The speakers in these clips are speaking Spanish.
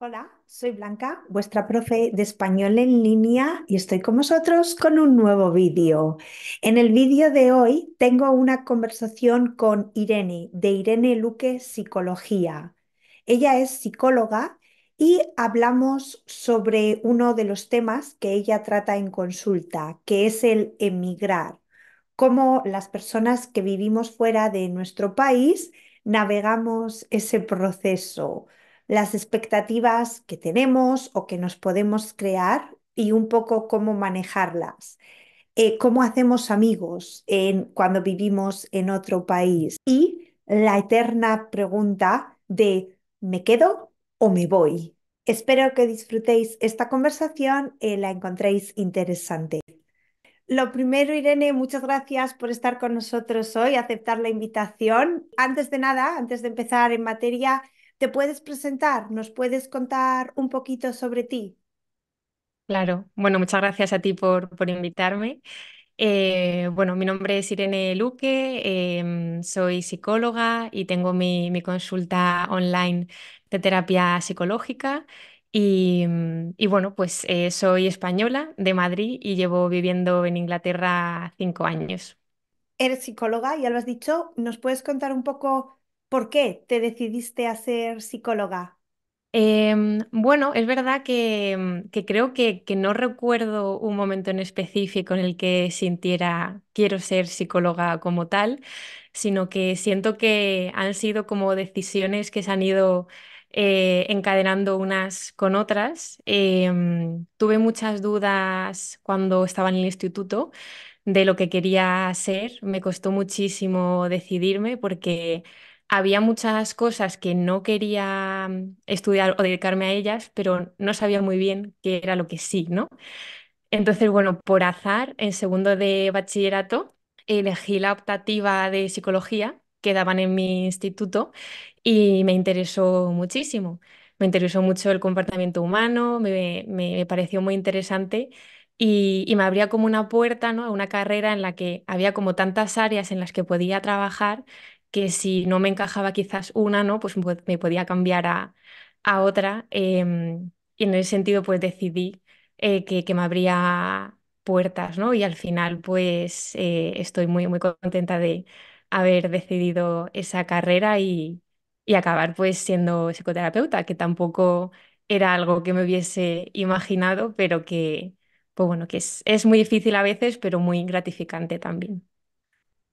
Hola, soy Blanca, vuestra profe de español en línea y estoy con vosotros con un nuevo vídeo. En el vídeo de hoy tengo una conversación con Irene, de Irene Luque Psicología. Ella es psicóloga y hablamos sobre uno de los temas que ella trata en consulta, que es el emigrar, cómo las personas que vivimos fuera de nuestro país navegamos ese proceso las expectativas que tenemos o que nos podemos crear y un poco cómo manejarlas. Eh, cómo hacemos amigos en, cuando vivimos en otro país y la eterna pregunta de ¿me quedo o me voy? Espero que disfrutéis esta conversación y eh, la encontréis interesante. Lo primero, Irene, muchas gracias por estar con nosotros hoy, aceptar la invitación. Antes de nada, antes de empezar en materia, ¿Te puedes presentar? ¿Nos puedes contar un poquito sobre ti? Claro, bueno, muchas gracias a ti por, invitarme. Eh, bueno, mi nombre es Irene Luque, em, soy psicóloga y tengo mi, consulta online de terapia psicológica. Y, mm, bueno, pues eh, soy española de Madrid y llevo viviendo en Inglaterra cinco años. Eres psicóloga, ya lo has dicho. ¿Nos puedes contar un poco ¿Por qué te decidiste a ser psicóloga? Em, bueno, es verdad que, em, creo que, no recuerdo un momento en específico en el que sintiera quiero ser psicóloga como tal, sino que siento que han sido como decisiones que se han ido eh, encadenando unas con otras. Em, tuve muchas dudas cuando estaba en el instituto de lo que quería ser. Me costó muchísimo decidirme porque había muchas cosas que no quería mm, estudiar o dedicarme a ellas, pero no sabía muy bien qué era lo que sí, ¿no? Entonces, bueno, por azar, en segundo de bachillerato, elegí la optativa de psicología que daban en mi instituto y me interesó muchísimo. Me interesó mucho el comportamiento humano, me, pareció muy interesante y, y, me abría como una puerta, ¿no? Una carrera en la que había como tantas áreas en las que podía trabajar que si no me encajaba quizás una, ¿no? Pues, pues me podía cambiar a, otra. Em, y en ese sentido, pues decidí eh, que, me abría puertas, ¿no? Y al final, pues eh, estoy muy, muy contenta de haber decidido esa carrera y, y acabar pues siendo psicoterapeuta, que tampoco era algo que me hubiese imaginado, pero que, pues bueno, que es, es muy difícil a veces, pero muy gratificante también.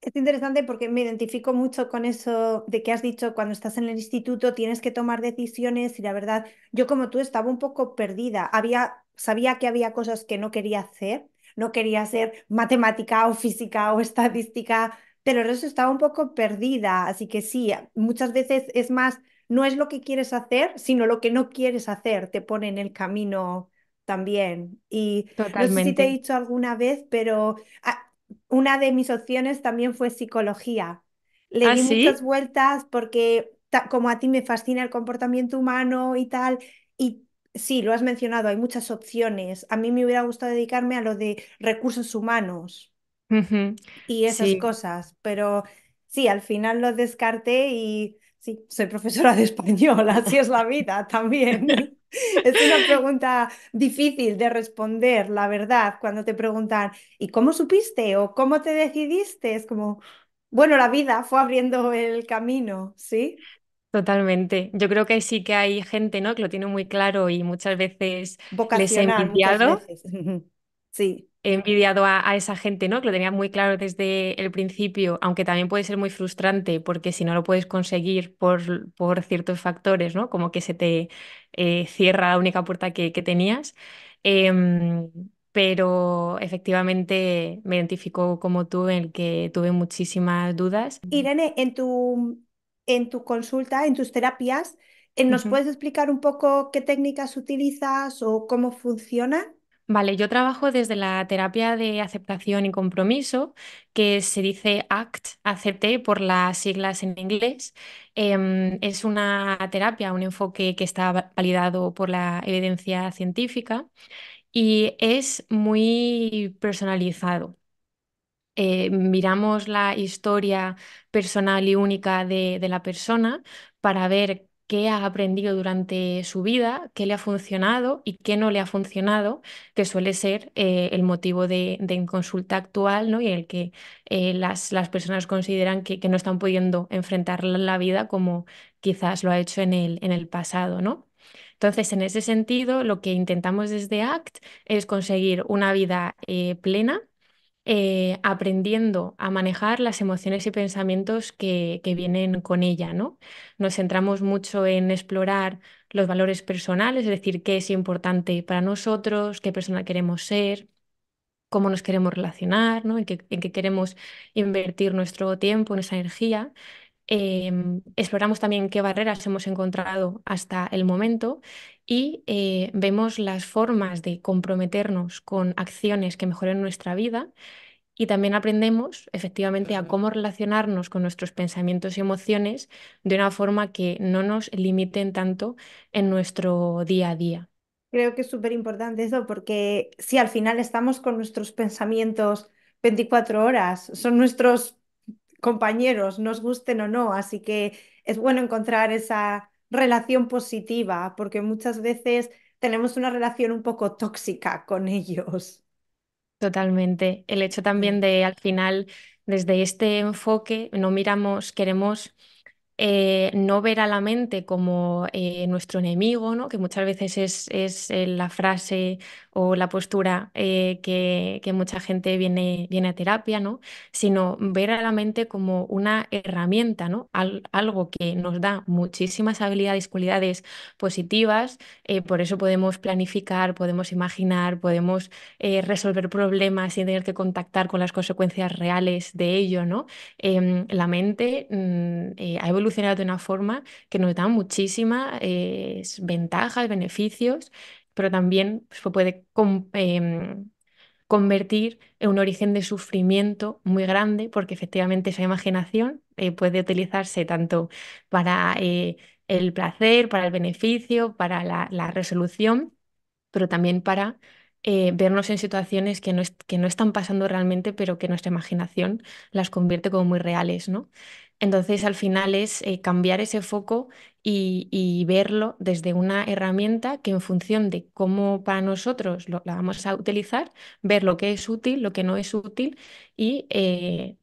Es interesante porque me identifico mucho con eso de que has dicho cuando estás en el instituto tienes que tomar decisiones y la verdad, yo como tú estaba un poco perdida, había, sabía que había cosas que no quería hacer, no quería hacer matemática o física o estadística, pero eso estaba un poco perdida, así que sí, muchas veces es más, no es lo que quieres hacer, sino lo que no quieres hacer, te pone en el camino también. Y Totalmente. no sé si te he dicho alguna vez, pero ah, una de mis opciones también fue psicología. Le ¿Ah, di muchas vueltas porque como a ti me fascina el comportamiento humano y tal, y sí, lo has mencionado, hay muchas opciones. A mí me hubiera gustado dedicarme a lo de recursos humanos y esas cosas, pero sí, al final lo descarté y sí, soy profesora de español, así es la vida también. Es una pregunta difícil de responder, la verdad, cuando te preguntan, ¿y cómo supiste o cómo te decidiste? Es como, bueno, la vida fue abriendo el camino, ¿sí? Totalmente. Yo creo que sí que hay gente, ¿no? Que lo tiene muy claro y muchas veces ha Sí envidiado a, esa gente, ¿no? Que lo tenía muy claro desde el principio, aunque también puede ser muy frustrante porque si no lo puedes conseguir por, por ciertos factores, ¿no? Como que se te eh, cierra la única puerta que, tenías. Em, pero efectivamente me identifico como tú en el que tuve muchísimas dudas. Irene, en tu, en tu consulta, en tus terapias, ¿nos puedes explicar un poco qué técnicas utilizas o cómo funciona? Vale, yo trabajo desde la terapia de aceptación y compromiso, que se dice ACT, ACT por las siglas en inglés. Em, es una terapia, un enfoque que está validado por la evidencia científica y es muy personalizado. Eh, miramos la historia personal y única de, de la persona para ver qué ha aprendido durante su vida, qué le ha funcionado y qué no le ha funcionado, que suele ser eh, el motivo de, de, consulta actual ¿no? y el que eh, las, personas consideran que, no están pudiendo enfrentar la vida como quizás lo ha hecho en el, en el pasado. ¿no? Entonces, en ese sentido, lo que intentamos desde ACT es conseguir una vida eh, plena eh, aprendiendo a manejar las emociones y pensamientos que, vienen con ella, ¿no? Nos centramos mucho en explorar los valores personales, es decir, qué es importante para nosotros, qué persona queremos ser, cómo nos queremos relacionar, en, qué, queremos invertir nuestro tiempo, nuestra energía. Em, exploramos también qué barreras hemos encontrado hasta el momento y eh, vemos las formas de comprometernos con acciones que mejoren nuestra vida y también aprendemos efectivamente a cómo relacionarnos con nuestros pensamientos y emociones de una forma que no nos limiten tanto en nuestro día a día. Creo que es súper importante eso porque si al final estamos con nuestros pensamientos 24 horas, son nuestros compañeros, nos gusten o no, así que es bueno encontrar esa relación positiva, porque muchas veces tenemos una relación un poco tóxica con ellos. Totalmente. El hecho también de al final, desde este enfoque, no miramos, queremos eh, no ver a la mente como eh, nuestro enemigo, ¿no? que muchas veces es, es eh, la frase o la postura que, mucha gente viene, viene a terapia, ¿no? sino ver a la mente como una herramienta, ¿no? algo que nos da muchísimas habilidades, cualidades positivas, por eso podemos planificar, podemos imaginar, podemos resolver problemas sin tener que contactar con las consecuencias reales de ello. ¿no? Em, la mente mm, ha evolucionado de una forma que nos da muchísimas eh, ventajas, beneficios, pero también pues, puede em, convertir en un origen de sufrimiento muy grande, porque efectivamente esa imaginación eh, puede utilizarse tanto para eh, el placer, para el beneficio, para la, resolución, pero también para vernos en situaciones que no, que no, están pasando realmente, pero que nuestra imaginación las convierte como muy reales, ¿no? Entonces, al final es eh, cambiar ese foco y, verlo desde una herramienta que en función de cómo para nosotros la vamos a utilizar, ver lo que es útil, lo que no es útil y eh,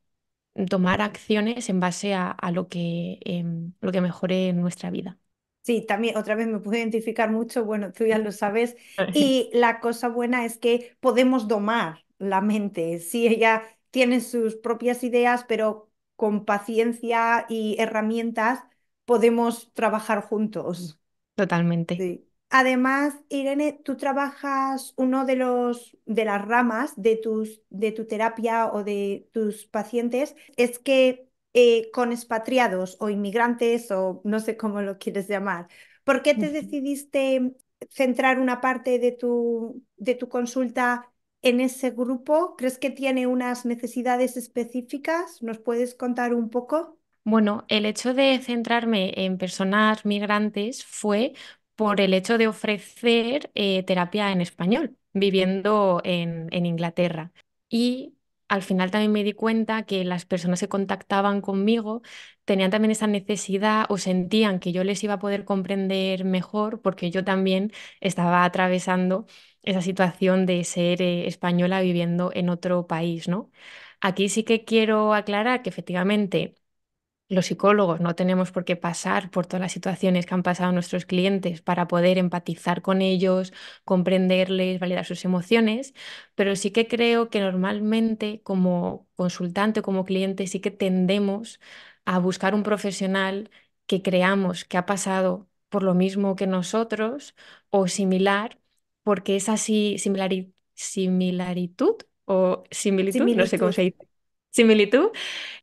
tomar acciones en base a, lo, que, em, lo que mejore nuestra vida. Sí, también otra vez me pude identificar mucho, bueno, tú ya lo sabes, y la cosa buena es que podemos domar la mente, si ella tiene sus propias ideas, pero con paciencia y herramientas podemos trabajar juntos. Totalmente. Además, Irene, tú trabajas uno de los de las ramas de tus de tu terapia o de tus pacientes es que eh, con expatriados o inmigrantes o no sé cómo lo quieres llamar. ¿Por qué te decidiste centrar una parte de tu de tu consulta en ese grupo? ¿Crees que tiene unas necesidades específicas? ¿Nos puedes contar un poco? Bueno, el hecho de centrarme en personas migrantes fue por el hecho de ofrecer eh, terapia en español, viviendo en, en Inglaterra. Y al final también me di cuenta que las personas que contactaban conmigo tenían también esa necesidad o sentían que yo les iba a poder comprender mejor porque yo también estaba atravesando esa situación de ser eh, española viviendo en otro país, ¿no? Aquí sí que quiero aclarar que efectivamente los psicólogos no tenemos por qué pasar por todas las situaciones que han pasado nuestros clientes para poder empatizar con ellos, comprenderles, validar sus emociones, pero sí que creo que normalmente como consultante o como cliente sí que tendemos a buscar un profesional que creamos que ha pasado por lo mismo que nosotros o similar porque esa sí, similaritud o similitud,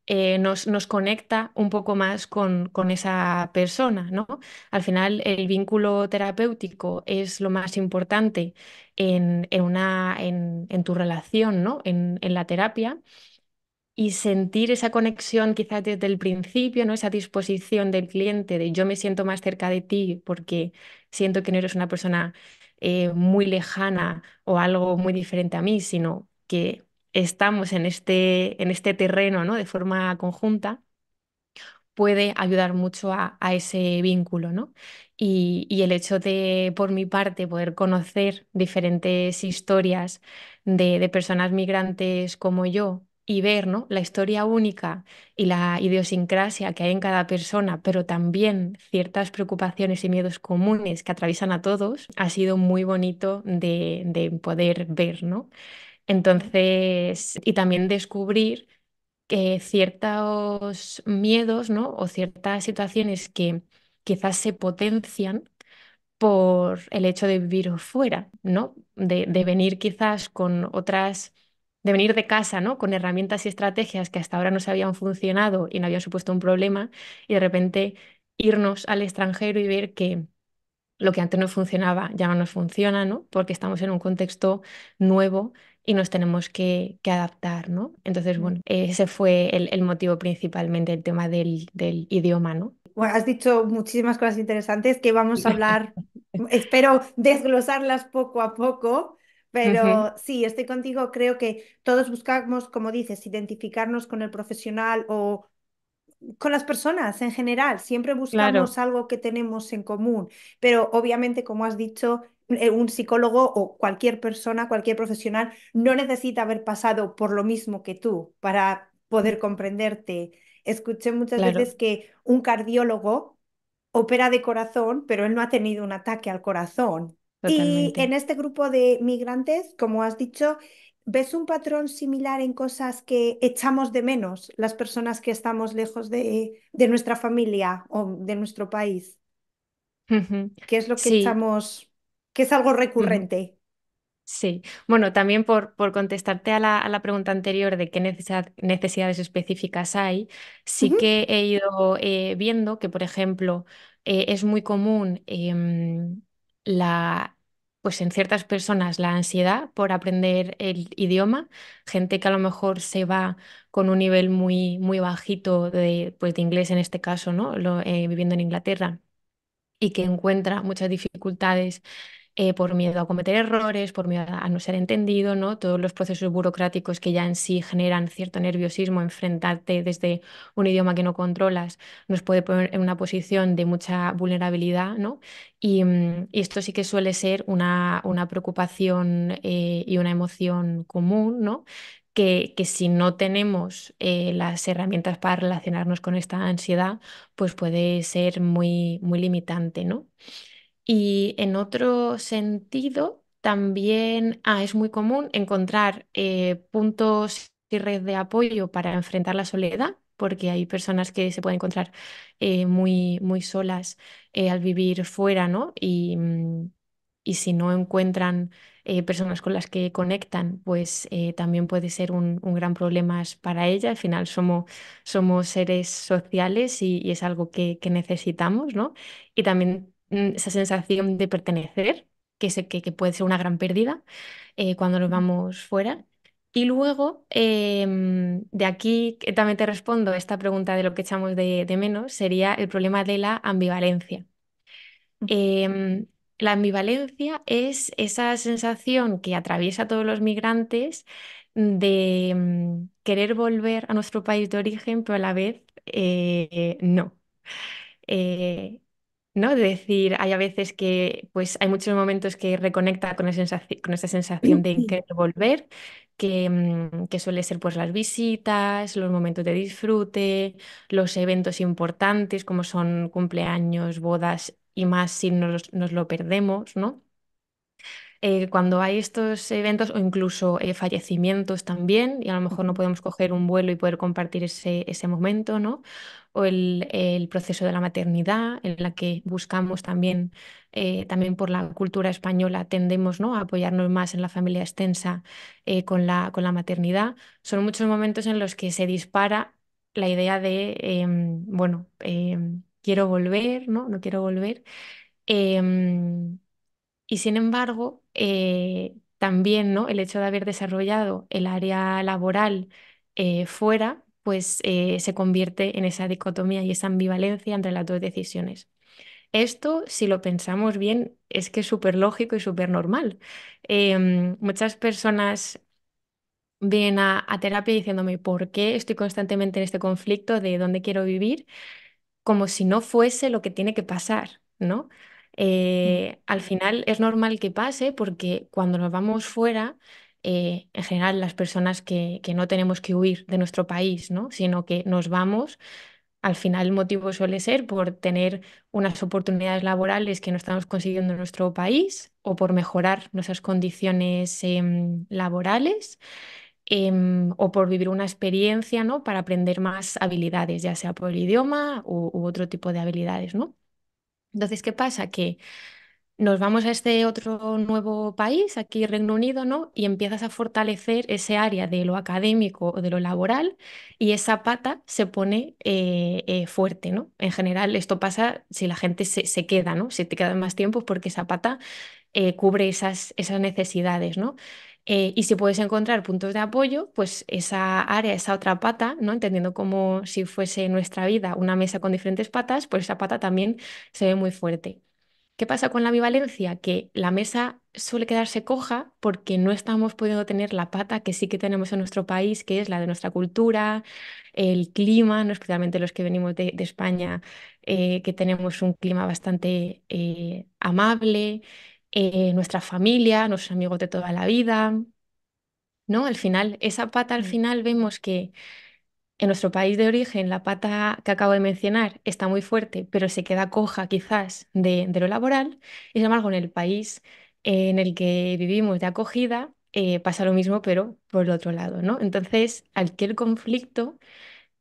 eh, nos, nos, conecta un poco más con, con, esa persona, ¿no? Al final, el vínculo terapéutico es lo más importante en, en una, en, tu relación, ¿no? En, en la terapia. Y sentir esa conexión quizás desde el principio, ¿no? Esa disposición del cliente de yo me siento más cerca de ti porque siento que no eres una persona eh, muy lejana o algo muy diferente a mí, sino que estamos en este, en este terreno de forma conjunta, puede ayudar mucho a, ese vínculo. Y, el hecho de, por mi parte, poder conocer diferentes historias de personas migrantes como yo, y ver ¿no? la historia única y la idiosincrasia que hay en cada persona, pero también ciertas preocupaciones y miedos comunes que atraviesan a todos, ha sido muy bonito de, poder ver, ¿no? Entonces, y también descubrir que ciertos miedos, ¿no? O ciertas situaciones que quizás se potencian por el hecho de vivir fuera, ¿no? De, de venir quizás con otras de venir de casa, ¿no? Con herramientas y estrategias que hasta ahora no se habían funcionado y no habían supuesto un problema, y de repente irnos al extranjero y ver que lo que antes no funcionaba ya no nos funciona, ¿no? Porque estamos en un contexto nuevo y nos tenemos que, adaptar, ¿no? Entonces, mm. bueno, ese fue el, motivo principalmente, el tema del, del idioma, ¿no? Bueno, has dicho muchísimas cosas interesantes que vamos a hablar, espero desglosarlas poco a poco, pero sí, estoy contigo, creo que todos buscamos, como dices, identificarnos con el profesional o con las personas en general, siempre buscamos algo que tenemos en común, pero obviamente, como has dicho, eh, un psicólogo o cualquier persona, cualquier profesional, no necesita haber pasado por lo mismo que tú para poder comprenderte. Escuché muchas veces que un cardiólogo opera de corazón, pero él no ha tenido un ataque al corazón. Y en este grupo de migrantes, como has dicho, ¿ves un patrón similar en cosas que echamos de menos las personas que estamos lejos de, nuestra familia o de nuestro país? ¿Qué es lo que echamos, que es algo recurrente? Sí, bueno, también por, por contestarte a la, pregunta anterior de qué necesidades específicas hay, sí que he ido eh, viendo que, por ejemplo, eh, es muy común em, la, pues en ciertas personas la ansiedad por aprender el idioma, gente que a lo mejor se va con un nivel muy, muy bajito de, pues, inglés en este caso, ¿no? Lo, eh, viviendo en Inglaterra y que encuentra muchas dificultades eh, por miedo a cometer errores, por miedo a no ser entendido, ¿no? Todos los procesos burocráticos que ya en sí generan cierto nerviosismo, enfrentarte desde un idioma que no controlas nos puede poner en una posición de mucha vulnerabilidad, ¿no? Y, mm, esto sí que suele ser una, una preocupación eh, y una emoción común, ¿no? Que, que, si no tenemos eh, las herramientas para relacionarnos con esta ansiedad, pues puede ser muy, muy limitante, ¿no? Y en otro sentido, también ah, es muy común encontrar eh, puntos y red de apoyo para enfrentar la soledad, porque hay personas que se pueden encontrar eh, muy, muy solas eh, al vivir fuera, ¿no? Y, mm, y si no encuentran personas con las que conectan, pues también puede ser un, gran problema para ella. Al final somos, somos seres sociales y, es algo que, que necesitamos, ¿no? Y también Mm, esa sensación de pertenecer, que, que, puede ser una gran pérdida eh, cuando nos vamos fuera. Y luego, em, de aquí eh, también te respondo esta pregunta de lo que echamos de, menos, sería el problema de la ambivalencia. Em, la ambivalencia es esa sensación que atraviesa a todos los migrantes de mm, querer volver a nuestro país de origen, pero a la vez eh, no. ¿no? decir, hay a veces que pues hay muchos momentos que reconecta con, esa sensación de querer volver, que, mm, que, suele ser pues las visitas, los momentos de disfrute, los eventos importantes como son cumpleaños, bodas y más si nos, nos lo perdemos, ¿no? Eh, cuando hay estos eventos o incluso eh, fallecimientos también, y a lo mejor no podemos coger un vuelo y poder compartir ese, ese momento, ¿no? O el, proceso de la maternidad, en la que buscamos también, eh, también por la cultura española, tendemos ¿no? a apoyarnos más en la familia extensa con, la, con la maternidad. Son muchos momentos en los que se dispara la idea de, em, bueno, em, quiero volver, ¿no? No quiero volver. Em, y sin embargo, eh, también ¿no? el hecho de haber desarrollado el área laboral eh, fuera, pues eh, se convierte en esa dicotomía y esa ambivalencia entre las dos decisiones. Esto, si lo pensamos bien, es que es súper lógico y súper normal. Em, muchas personas vienen a, a terapia diciéndome por qué estoy constantemente en este conflicto de dónde quiero vivir, como si no fuese lo que tiene que pasar, ¿no? Eh, al final es normal que pase porque cuando nos vamos fuera, eh, en general las personas que, no tenemos que huir de nuestro país, ¿no? sino que nos vamos, al final el motivo suele ser por tener unas oportunidades laborales que no estamos consiguiendo en nuestro país o por mejorar nuestras condiciones em, laborales. Em, o por vivir una experiencia, ¿no? Para aprender más habilidades, ya sea por el idioma u, u otro tipo de habilidades, ¿no? Entonces, ¿qué pasa? Que nos vamos a este otro nuevo país, aquí Reino Unido, ¿no? Y empiezas a fortalecer ese área de lo académico o de lo laboral y esa pata se pone eh, eh, fuerte, ¿no? En general, esto pasa si la gente se, queda, ¿no? Si te quedan más tiempo, porque esa pata eh, cubre esas, esas necesidades, ¿no? Eh, y si puedes encontrar puntos de apoyo, pues esa área, esa otra pata, ¿no? entendiendo como si fuese nuestra vida una mesa con diferentes patas, pues esa pata también se ve muy fuerte. ¿Qué pasa con la ambivalencia? Que la mesa suele quedarse coja porque no estamos pudiendo tener la pata que sí que tenemos en nuestro país, que es la de nuestra cultura, el clima, no especialmente los que venimos de, España, eh, que tenemos un clima bastante eh, amable, eh, nuestra familia, nuestros amigos de toda la vida, ¿no? Al final, esa pata al final vemos que en nuestro país de origen la pata que acabo de mencionar está muy fuerte, pero se queda coja quizás de, lo laboral, y sin embargo en el país eh, en el que vivimos de acogida eh, pasa lo mismo, pero por el otro lado, ¿no? Entonces, aquel conflicto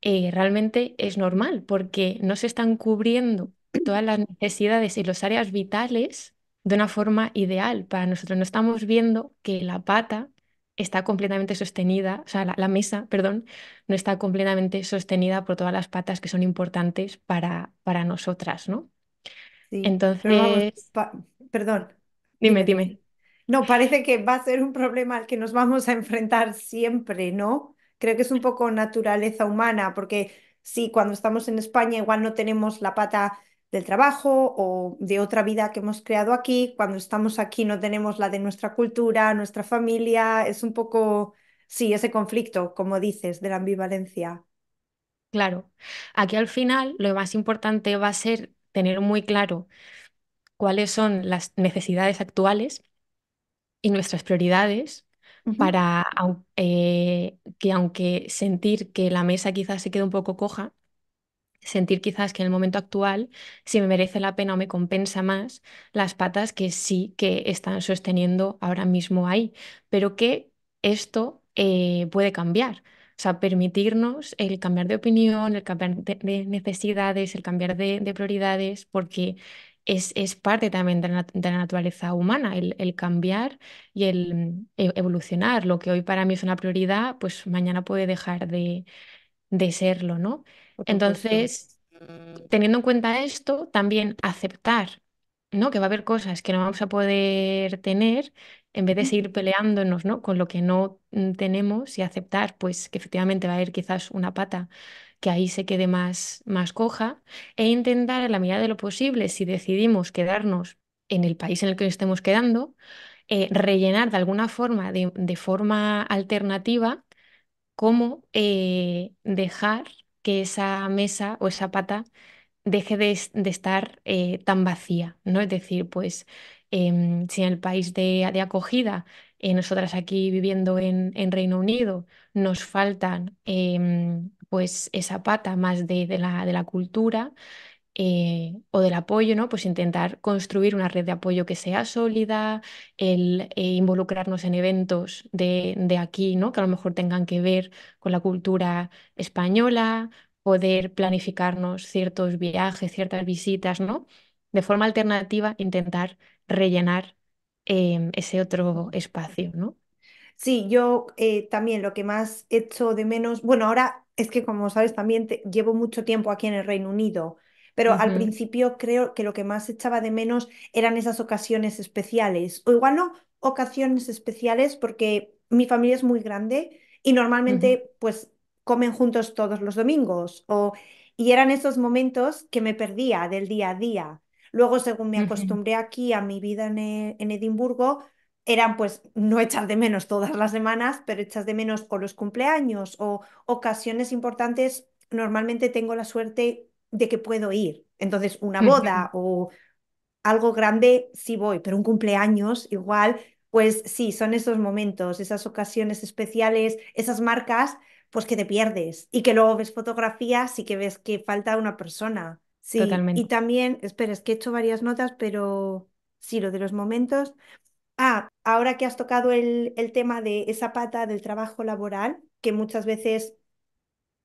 realmente es normal porque no se están cubriendo todas las necesidades y las áreas vitales de una forma ideal para nosotros. No estamos viendo que la pata está completamente sostenida, o sea, la, mesa, perdón, no está completamente sostenida por todas las patas que son importantes para, para nosotras, ¿no? Entonces, perdón. dime, dime. No, parece que va a ser un problema al que nos vamos a enfrentar siempre, ¿no? Creo que es un poco naturaleza humana, porque sí, cuando estamos en España igual no tenemos la pata del trabajo o de otra vida que hemos creado aquí. Cuando estamos aquí no tenemos la de nuestra cultura, nuestra familia. Es un poco, sí, ese conflicto, como dices, de la ambivalencia. Claro, aquí al final lo más importante va a ser tener muy claro cuáles son las necesidades actuales y nuestras prioridades para eh, que aunque sentir que la mesa quizás se quede un poco coja, sentir quizás que en el momento actual, si me merece la pena o me compensa más las patas que sí que están sosteniendo ahora mismo ahí, pero que esto eh, puede cambiar. O sea, permitirnos el cambiar de opinión, el cambiar de necesidades, el cambiar de, prioridades, porque es, parte también de la, naturaleza humana, el, cambiar y el e-, evolucionar. Lo que hoy para mí es una prioridad, pues mañana puede dejar de, de serlo, ¿no? Entonces, teniendo en cuenta esto, también aceptar, ¿no? Que va a haber cosas que no vamos a poder tener en vez de seguir peleándonos, ¿no? Con lo que no mm, tenemos y aceptar, pues, que efectivamente va a haber quizás una pata que ahí se quede más, más coja e intentar en la medida de lo posible, si decidimos quedarnos en el país en el que nos estemos quedando, eh, rellenar de alguna forma, de, forma alternativa, cómo eh, dejar que esa mesa o esa pata deje de, estar eh, tan vacía, ¿no? Es decir, pues em, si en el país de, acogida, eh, nosotras aquí viviendo en, Reino Unido, nos faltan em, pues esa pata más de la cultura, eh, o del apoyo, ¿no? Pues intentar construir una red de apoyo que sea sólida, el eh, involucrarnos en eventos de, aquí, ¿no? Que a lo mejor tengan que ver con la cultura española, poder planificarnos ciertos viajes, ciertas visitas, ¿no? De forma alternativa, intentar rellenar em, ese otro espacio, ¿no? Sí, yo eh, también lo que más he hecho de menos, bueno, ahora es que como sabes también llevo mucho tiempo aquí en el Reino Unido, pero al principio creo que lo que más echaba de menos eran esas ocasiones especiales, o igual no ocasiones especiales porque mi familia es muy grande y normalmente pues comen juntos todos los domingos o y eran esos momentos que me perdía del día a día. Luego, según me acostumbré aquí a mi vida eh, en, Edimburgo, eran pues no echar de menos todas las semanas, pero echas de menos o los cumpleaños o ocasiones importantes. Normalmente tengo la suerte de que puedo ir. Entonces, una boda o algo grande, sí voy, pero un cumpleaños igual, pues sí, son esos momentos, esas ocasiones especiales, esas marcas, pues que te pierdes y que luego ves fotografías y que ves que falta una persona. Sí, Totalmente. y también, espera, es que he hecho varias notas, pero sí, lo de los momentos. Ah, ahora que has tocado el, el tema de esa pata del trabajo laboral, que muchas veces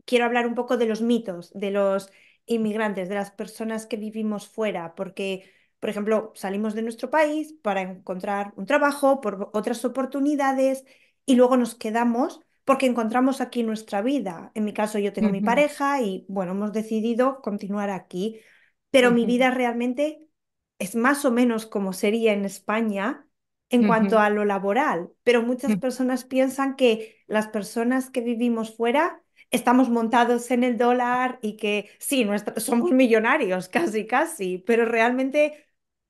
quiero hablar un poco de los mitos, de los inmigrantes, de las personas que vivimos fuera, porque, por ejemplo, salimos de nuestro país para encontrar un trabajo, por otras oportunidades, y luego nos quedamos porque encontramos aquí nuestra vida. En mi caso, yo tengo mi pareja y, bueno, hemos decidido continuar aquí, pero mi vida realmente es más o menos como sería en España en cuanto a lo laboral, pero muchas mm. personas piensan que las personas que vivimos fuera estamos montados en el dólar y que sí, somos millonarios casi, casi, pero realmente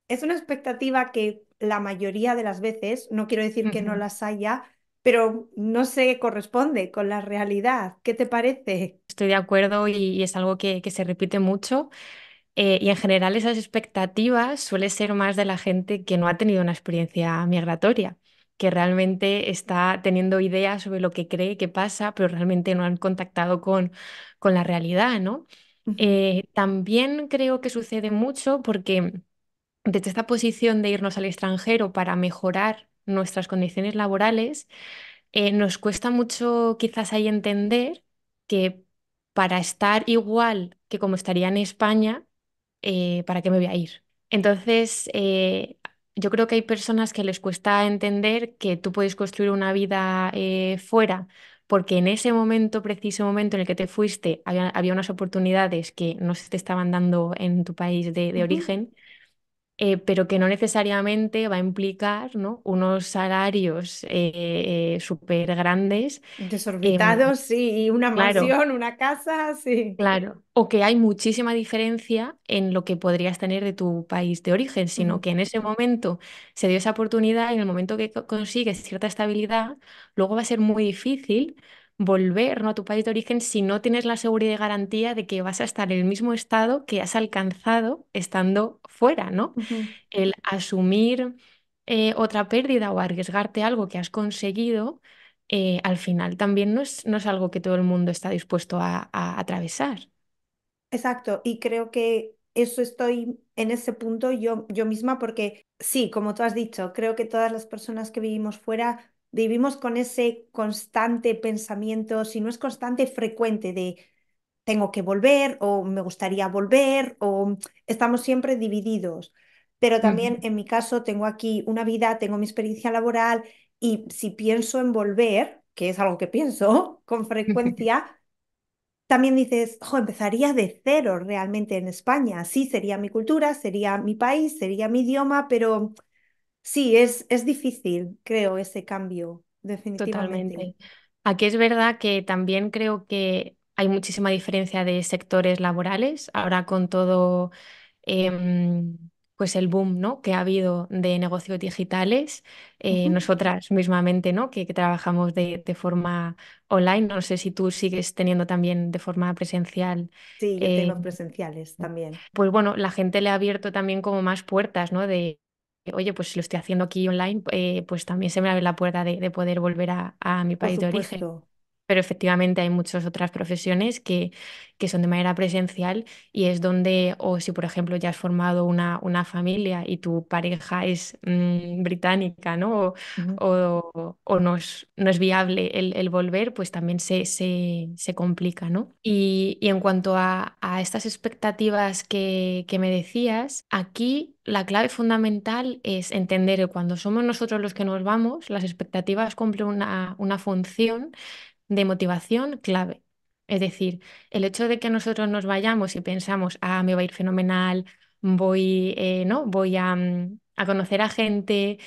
es una expectativa que la mayoría de las veces, no quiero decir que no las haya, pero no se corresponde con la realidad. ¿Qué te parece? Estoy de acuerdo y, es algo que, se repite mucho. Eh, y en general esas expectativas suelen ser más de la gente que no ha tenido una experiencia migratoria que realmente está teniendo ideas sobre lo que cree que pasa, pero realmente no han contactado con, con la realidad, ¿no? Eh, también creo que sucede mucho porque desde esta posición de irnos al extranjero para mejorar nuestras condiciones laborales, eh, nos cuesta mucho quizás ahí entender que para estar igual que como estaría en España, eh, ¿para qué me voy a ir? Entonces, yo creo que hay personas que les cuesta entender que tú puedes construir una vida eh, fuera porque en ese momento, preciso momento en el que te fuiste, había, unas oportunidades que no se te estaban dando en tu país de, origen eh, pero que no necesariamente va a implicar unos salarios eh, eh, súper grandes. Desorbitados, em, sí, y una mansión, una casa, sí. Claro, o que hay muchísima diferencia en lo que podrías tener de tu país de origen, sino que en ese momento se dio esa oportunidad y en el momento que consigues cierta estabilidad, luego va a ser muy difícil volver a tu país de origen si no tienes la seguridad y garantía de que vas a estar en el mismo estado que has alcanzado estando fuera, ¿no? El asumir eh, otra pérdida o arriesgarte algo que has conseguido, eh, al final también no es, no es, algo que todo el mundo está dispuesto a, atravesar. Exacto, y creo que eso estoy en ese punto yo, yo misma porque sí, como tú has dicho, creo que todas las personas que vivimos fuera vivimos con ese constante pensamiento, si no es constante, frecuente de tengo que volver o me gustaría volver o estamos siempre divididos. Pero también en mi caso tengo aquí una vida, tengo mi experiencia laboral y si pienso en volver, que es algo que pienso con frecuencia, también dices, jo, empezaría de cero realmente en España. Sí, sería mi cultura, sería mi país, sería mi idioma, pero Sí, es, es difícil, creo, ese cambio, definitivamente. Totalmente. Aquí es verdad que también creo que hay muchísima diferencia de sectores laborales, ahora con todo em, pues el boom ¿no? que ha habido de negocios digitales, eh, nosotras mismamente ¿no? que, trabajamos de, de, forma online, no sé si tú sigues teniendo también de forma presencial. Sí, Los em, presenciales también. Pues bueno, la gente le ha abierto también como más puertas ¿no? de, oye, pues si lo estoy haciendo aquí online, eh, pues también se me abre la puerta de, poder volver a, a mi país de origen pero efectivamente hay muchas otras profesiones que, que, son de manera presencial y es donde, o si por ejemplo ya has formado una, una familia y tu pareja es mm, británica, ¿no? O, o, o no, es, no, es, viable el, el volver, pues también se, se, se complica, ¿no? Y, y, en cuanto a, a estas expectativas que, que me decías, aquí la clave fundamental es entender que cuando somos nosotros los que nos vamos, las expectativas cumplen una, una función de motivación clave. Es decir, el hecho de que nosotros nos vayamos y pensamos, ah, me va a ir fenomenal, voy, eh, ¿no? voy mm, a, conocer a gente,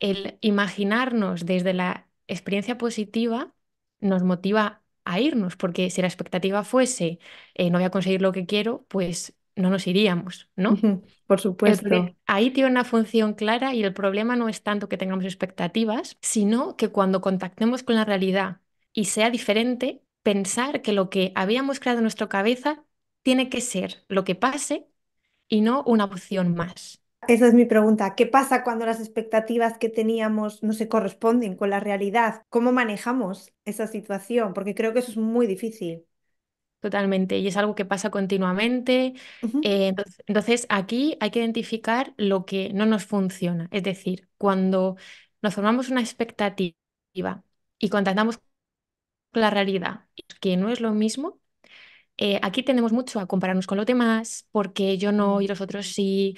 el imaginarnos desde la experiencia positiva nos motiva a irnos, porque si la expectativa fuese, eh, no voy a conseguir lo que quiero, pues no nos iríamos, ¿no? Por supuesto. ahí tiene una función clara y el problema no es tanto que tengamos expectativas, sino que cuando contactemos con la realidad y sea diferente, pensar que lo que habíamos creado en nuestra cabeza tiene que ser lo que pase y no una opción más. Esa es mi pregunta. ¿Qué pasa cuando las expectativas que teníamos no se corresponden con la realidad? ¿Cómo manejamos esa situación? Porque creo que eso es muy difícil. Totalmente, y es algo que pasa continuamente. Eh, entonces, entonces, aquí hay que identificar lo que no nos funciona. Es decir, cuando nos formamos una expectativa y contactamos la realidad es que no es lo mismo. Eh, aquí tenemos mucho a compararnos con los demás, porque yo no y los otros sí,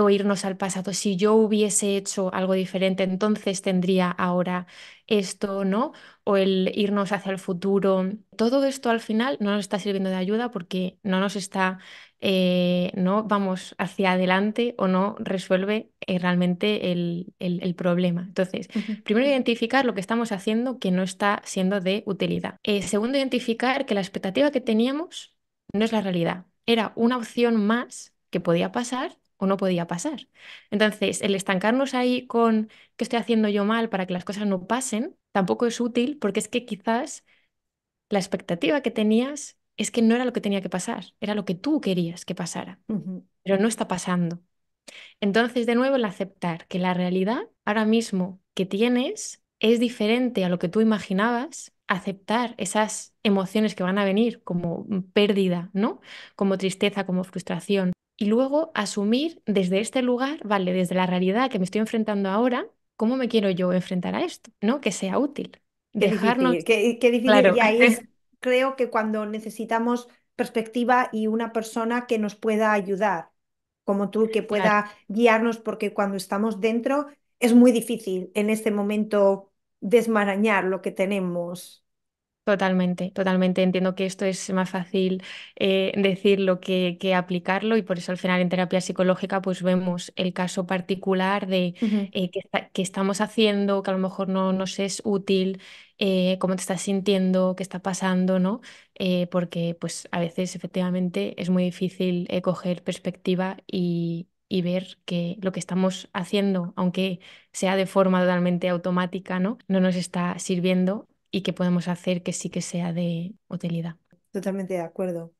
o irnos al pasado. Si yo hubiese hecho algo diferente, entonces tendría ahora esto, ¿no? O el irnos hacia el futuro. Todo esto al final no nos está sirviendo de ayuda porque no nos está, eh, no vamos hacia adelante o no resuelve eh, realmente el, problema. Entonces, primero identificar lo que estamos haciendo que no está siendo de utilidad. Eh, segundo, identificar que la expectativa que teníamos no es la realidad. Era una opción más que podía pasar no podía pasar. Entonces, el estancarnos ahí con qué estoy haciendo yo mal para que las cosas no pasen, tampoco es útil porque es que quizás la expectativa que tenías es que no era lo que tenía que pasar, era lo que tú querías que pasara, pero no está pasando. Entonces, de nuevo, el aceptar que la realidad ahora mismo que tienes es diferente a lo que tú imaginabas, aceptar esas emociones que van a venir como pérdida, ¿no? Como tristeza, como frustración, y luego asumir desde este lugar, vale, desde la realidad que me estoy enfrentando ahora, ¿cómo me quiero yo enfrentar a esto? ¿No? Que sea útil. Qué Difícil, Y ahí es, creo que cuando necesitamos perspectiva y una persona que nos pueda ayudar, como tú, que pueda guiarnos, porque cuando estamos dentro es muy difícil en este momento desmarañar lo que tenemos Totalmente, totalmente. Entiendo que esto es más fácil eh, decirlo que, aplicarlo y por eso al final en terapia psicológica pues vemos el caso particular de eh, qué, estamos haciendo, que a lo mejor no nos es útil, eh, cómo te estás sintiendo, qué está pasando, ¿no? Eh, porque pues a veces efectivamente es muy difícil coger perspectiva y, y ver que lo que estamos haciendo, aunque sea de forma totalmente automática, ¿no? No nos está sirviendo y qué podemos hacer que sí que sea de utilidad. Totalmente de acuerdo.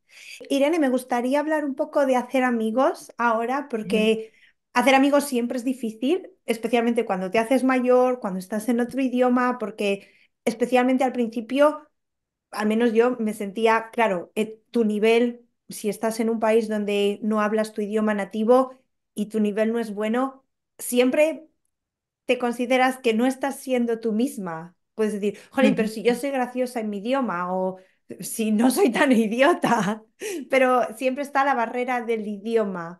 Irene, me gustaría hablar un poco de hacer amigos ahora, porque hacer amigos siempre es difícil, especialmente cuando te haces mayor, cuando estás en otro idioma, porque especialmente al principio, al menos yo me sentía, claro, eh, tu nivel, si estás en un país donde no hablas tu idioma nativo y tu nivel no es bueno, siempre te consideras que no estás siendo tú misma, Puedes decir, jolín, pero si yo soy graciosa en mi idioma o si no soy tan idiota, pero siempre está la barrera del idioma.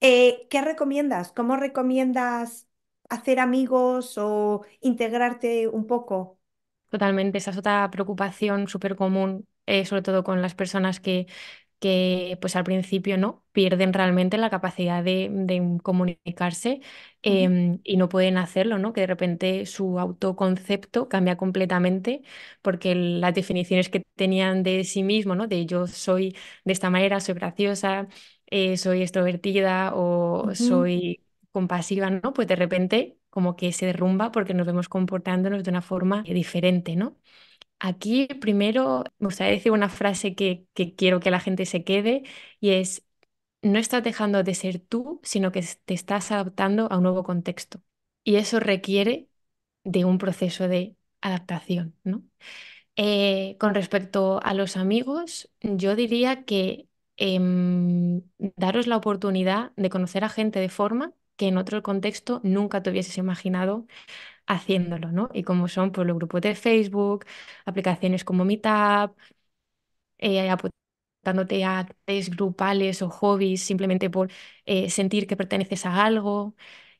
Eh, ¿Qué recomiendas? ¿Cómo recomiendas hacer amigos o integrarte un poco? Totalmente, esa es otra preocupación súper común, eh, sobre todo con las personas que que pues al principio no, pierden realmente la capacidad de, comunicarse em, y no pueden hacerlo, ¿no? Que de repente su autoconcepto cambia completamente porque las definiciones que tenían de sí mismo, ¿no? De yo soy de esta manera, soy graciosa, eh, soy extrovertida o soy compasiva, ¿no? Pues de repente como que se derrumba porque nos vemos comportándonos de una forma diferente, ¿no? Aquí primero me gustaría decir una frase que, quiero que la gente se quede y es, no estás dejando de ser tú, sino que te estás adaptando a un nuevo contexto. Y eso requiere de un proceso de adaptación, eh, con respecto a los amigos, yo diría que em, daros la oportunidad de conocer a gente de forma que en otro contexto nunca te hubieses imaginado haciéndolo, ¿no? Y como son por pues, los grupos de Facebook, aplicaciones como Meetup, eh, apuntándote a actividades grupales o hobbies simplemente por eh, sentir que perteneces a algo,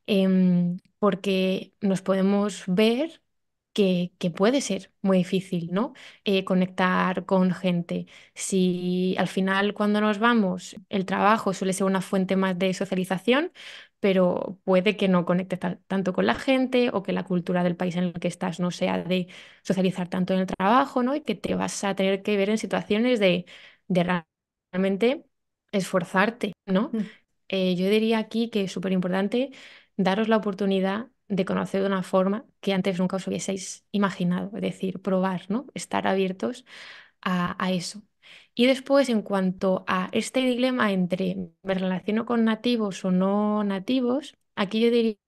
em, porque nos podemos ver que, puede ser muy difícil, ¿no? Eh, conectar con gente. Si al final cuando nos vamos el trabajo suele ser una fuente más de socialización, pero puede que no conectes tanto con la gente o que la cultura del país en el que estás no sea de socializar tanto en el trabajo, ¿no? Y que te vas a tener que ver en situaciones de, realmente esforzarte, ¿no? Mm. Eh, yo diría aquí que es súper importante daros la oportunidad de conocer de una forma que antes nunca os hubieseis imaginado, es decir, probar, ¿no? Estar abiertos a eso. Y después, en cuanto a este dilema entre me relaciono con nativos o no nativos, aquí yo diría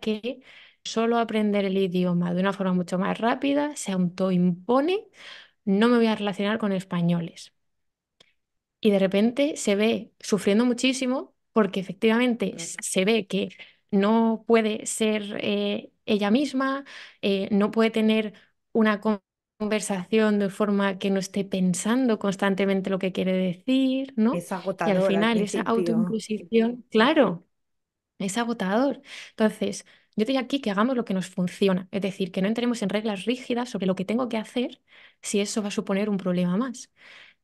que solo aprender el idioma de una forma mucho más rápida se autoimpone, no me voy a relacionar con españoles. Y de repente se ve sufriendo muchísimo porque efectivamente se ve que no puede ser eh, ella misma, eh, no puede tener una conversación de forma que no esté pensando constantemente lo que quiere decir, ¿no? Es agotador. Y al final, esa autoimposición, claro, es agotador. Entonces, yo estoy aquí que hagamos lo que nos funciona, es decir, que no entremos en reglas rígidas sobre lo que tengo que hacer si eso va a suponer un problema más.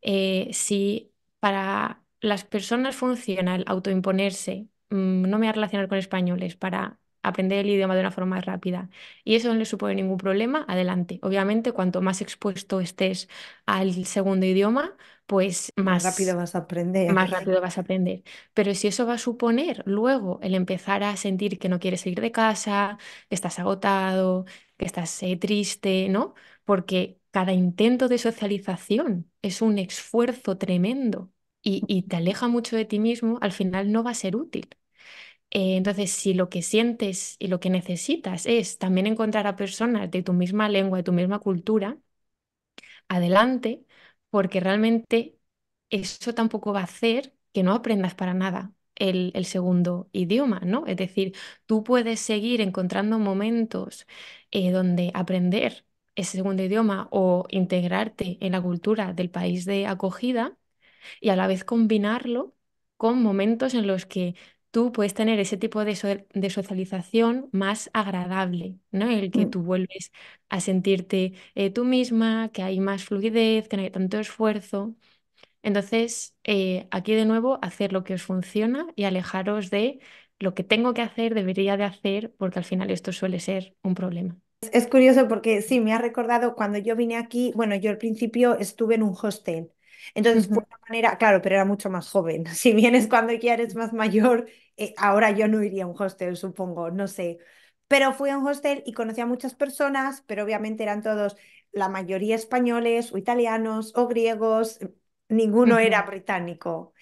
Eh, si para las personas funciona el autoimponerse, mm, no me voy a relacionar con españoles, para aprender el idioma de una forma rápida. Y eso no le supone ningún problema, adelante. Obviamente, cuanto más expuesto estés al segundo idioma, pues más, rápido vas a aprender. Más rápido vas a aprender. Pero si eso va a suponer luego el empezar a sentir que no quieres salir de casa, que estás agotado, que estás eh, triste, ¿no? Porque cada intento de socialización es un esfuerzo tremendo y te aleja mucho de ti mismo, al final no va a ser útil. Eh, entonces, si lo que sientes y lo que necesitas es también encontrar a personas de tu misma lengua, de tu misma cultura, adelante, porque realmente eso tampoco va a hacer que no aprendas para nada el, segundo idioma, ¿no? Es decir, tú puedes seguir encontrando momentos eh, donde aprender ese segundo idioma o integrarte en la cultura del país de acogida y a la vez combinarlo con momentos en los que tú puedes tener ese tipo de, socialización más agradable, ¿no? El que mm. tú vuelves a sentirte eh, tú misma, que hay más fluidez, que no hay tanto esfuerzo. Entonces, eh, aquí de nuevo, hacer lo que os funciona y alejaros de lo que tengo que hacer, debería de hacer, porque al final esto suele ser un problema. Es curioso porque sí, me ha recordado cuando yo vine aquí, bueno, yo al principio estuve en un hostel entonces, manera, claro, pero era mucho más joven. Si vienes cuando ya eres más mayor, eh, ahora yo no iría a un hostel, supongo, no sé. Pero fui a un hostel y conocí a muchas personas, pero obviamente eran todos, la mayoría españoles o italianos o griegos, ninguno era británico.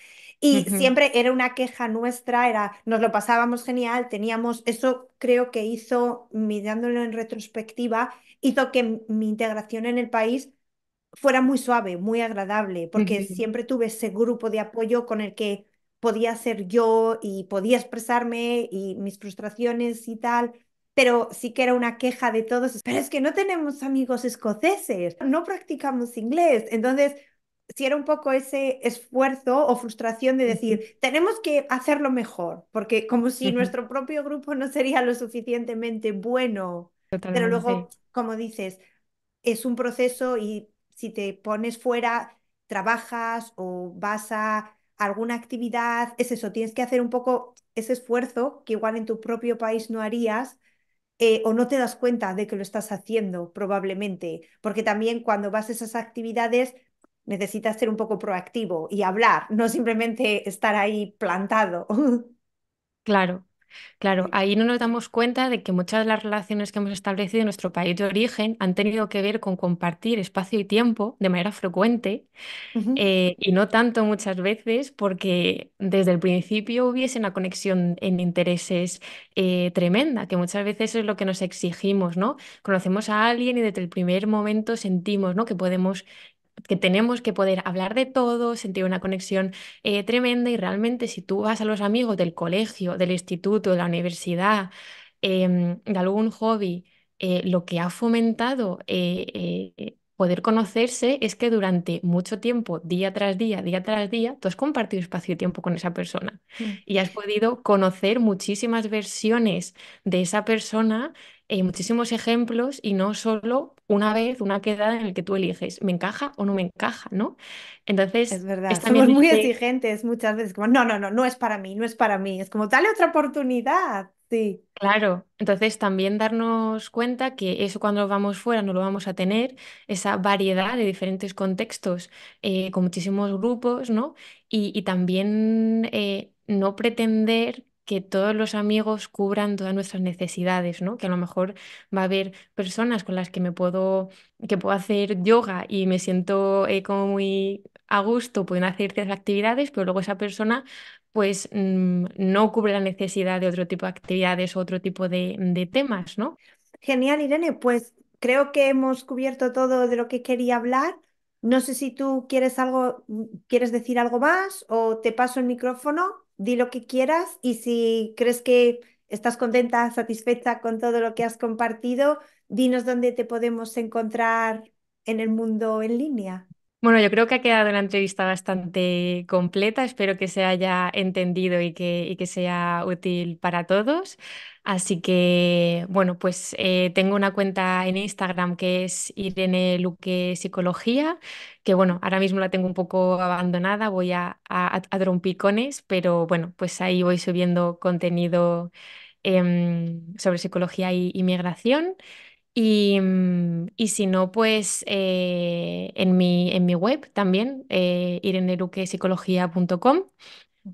Y siempre era una queja nuestra, era, nos lo pasábamos genial, teníamos, eso creo que hizo, mirándolo en retrospectiva, hizo que mi integración en el país fuera muy suave, muy agradable, porque siempre tuve ese grupo de apoyo con el que podía ser yo y podía expresarme y mis frustraciones y tal, pero sí que era una queja de todos, pero es que no tenemos amigos escoceses, no practicamos inglés, entonces si era un poco ese esfuerzo o frustración de decir, tenemos que hacerlo mejor, porque como si nuestro propio grupo no sería lo suficientemente bueno, pero luego, como dices, es un proceso y si te pones fuera, trabajas o vas a alguna actividad, es eso, tienes que hacer un poco ese esfuerzo que igual en tu propio país no harías eh, o no te das cuenta de que lo estás haciendo probablemente, porque también cuando vas a esas actividades necesitas ser un poco proactivo y hablar, no simplemente estar ahí plantado. Claro, Claro, ahí no nos damos cuenta de que muchas de las relaciones que hemos establecido en nuestro país de origen han tenido que ver con compartir espacio y tiempo de manera frecuente eh, y no tanto muchas veces porque desde el principio hubiese una conexión en intereses eh, tremenda, que muchas veces es lo que nos exigimos, ¿no? Conocemos a alguien y desde el primer momento sentimos, ¿no? Que podemos que tenemos que poder hablar de todo, sentir una conexión eh, tremenda y realmente si tú vas a los amigos del colegio, del instituto, de la universidad, em, de algún hobby, eh, lo que ha fomentado eh, poder conocerse es que durante mucho tiempo, día tras día, día tras día, tú has compartido espacio y tiempo con esa persona mm. y has podido conocer muchísimas versiones de esa persona eh, muchísimos ejemplos y no solo una vez, una quedada en el que tú eliges, ¿me encaja o no me encaja? ¿no? Entonces, es verdad, muy exigentes muchas veces, como, no, no, no, no es para mí, no es para mí, es como, dale otra oportunidad. Sí. Claro, entonces también darnos cuenta que eso cuando vamos fuera no lo vamos a tener, esa variedad de diferentes contextos eh, con muchísimos grupos, ¿no? Y, también eh, no pretender que todos los amigos cubran todas nuestras necesidades, ¿no? Que a lo mejor va a haber personas con las que me puedo, que puedo hacer yoga y me siento eh, como muy a gusto pueden hacer ciertas actividades, pero luego esa persona pues mm, no cubre la necesidad de otro tipo de actividades o otro tipo de, de temas, ¿no? Genial, Irene, pues creo que hemos cubierto todo de lo que quería hablar. No sé si tú quieres algo, mm, quieres decir algo más o te paso el micrófono di lo que quieras y si crees que estás contenta, satisfecha con todo lo que has compartido, dinos dónde te podemos encontrar en el mundo en línea. Bueno, yo creo que ha quedado la entrevista bastante completa. Espero que se haya entendido y que, sea útil para todos. Así que, bueno, pues eh, tengo una cuenta en Instagram que es Irene Luque Psicología, que bueno, ahora mismo la tengo un poco abandonada, voy a, a, a trompicones, pero bueno, pues ahí voy subiendo contenido em, sobre psicología y, y migración. Y, mm, y si no, pues eh, en mi, en mi web también, eh,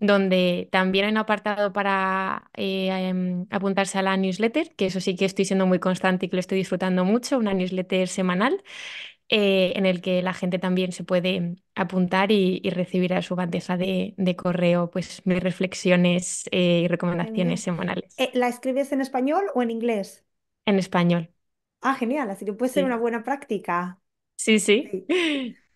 donde también hay un apartado para eh, em, apuntarse a la newsletter, que eso sí que estoy siendo muy constante y que lo estoy disfrutando mucho, una newsletter semanal. Eh, en el que la gente también se puede apuntar y, recibir a su bandeja de, correo pues mis reflexiones y recomendaciones semanales. ¿La escribes en español o en inglés? En español. Ah, genial, así que puede ser una buena práctica. sí, sí.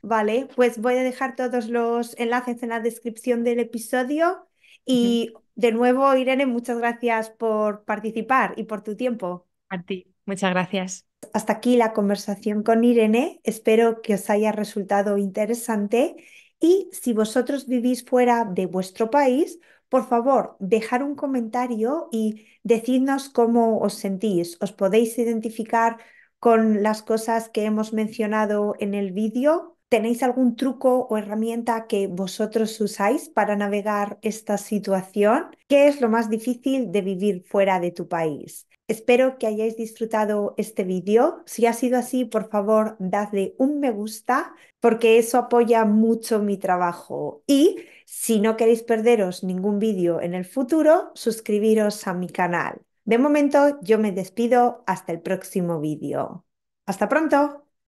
Vale, pues voy a dejar todos los enlaces en la descripción del episodio y de nuevo, Irene, muchas gracias por participar y por tu tiempo. A ti. Muchas gracias. Hasta aquí la conversación con Irene. Espero que os haya resultado interesante y si vosotros vivís fuera de vuestro país, por favor, dejar un comentario y decidnos cómo os sentís. ¿Os podéis identificar con las cosas que hemos mencionado en el vídeo? ¿Tenéis algún truco o herramienta que vosotros usáis para navegar esta situación? ¿Qué es lo más difícil de vivir fuera de tu país? Espero que hayáis disfrutado este vídeo. Si ha sido así, por favor, dadle un me gusta porque eso apoya mucho mi trabajo. Y si no queréis perderos ningún vídeo en el futuro, suscribiros a mi canal. De momento, yo me despido hasta el próximo vídeo. ¡Hasta pronto!